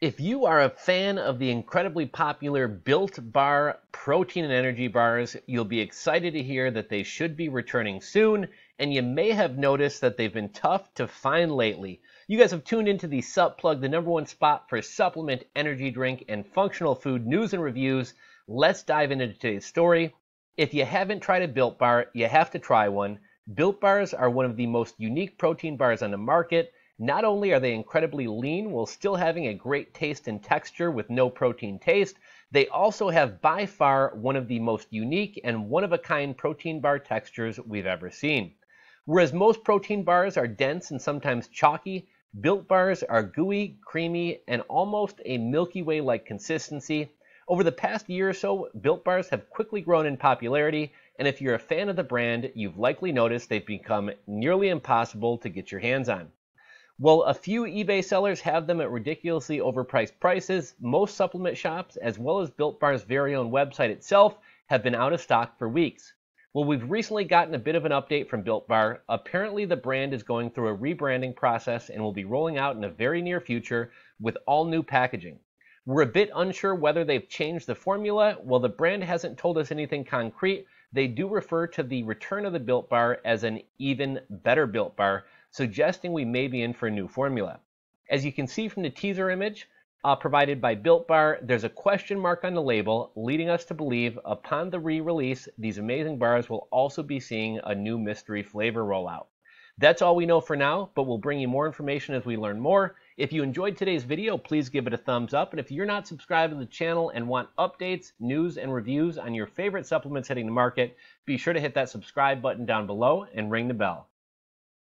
If you are a fan of the incredibly popular Built Bar protein and energy bars, you'll be excited to hear that they should be returning soon, and you may have noticed that they've been tough to find lately. You guys have tuned into the Sup Plug, the number one spot for supplement, energy drink, and functional food news and reviews. Let's dive into today's story. If you haven't tried a Built Bar, you have to try one. Built Bars are one of the most unique protein bars on the market. Not only are they incredibly lean while still having a great taste and texture with no protein taste, they also have by far one of the most unique and one-of-a-kind protein bar textures we've ever seen. Whereas most protein bars are dense and sometimes chalky, Built bars are gooey, creamy, and almost a Milky Way-like consistency. Over the past year or so, Built bars have quickly grown in popularity, and if you're a fan of the brand, you've likely noticed they've become nearly impossible to get your hands on. While a few eBay sellers have them at ridiculously overpriced prices. Most supplement shops, as well as Built Bar's very own website itself, have been out of stock for weeks. Well, we've recently gotten a bit of an update from Built Bar. Apparently, the brand is going through a rebranding process and will be rolling out in a very near future with all new packaging. We're a bit unsure whether they've changed the formula. While the brand hasn't told us anything concrete. They do refer to the return of the Built Bar as an even better Built Bar, suggesting we may be in for a new formula. As you can see from the teaser image uh, provided by Built Bar, there's a question mark on the label, leading us to believe upon the re-release, these amazing bars will also be seeing a new mystery flavor rollout. That's all we know for now, but we'll bring you more information as we learn more. If you enjoyed today's video, please give it a thumbs up. And if you're not subscribed to the channel and want updates, news, and reviews on your favorite supplements hitting the market, be sure to hit that subscribe button down below and ring the bell.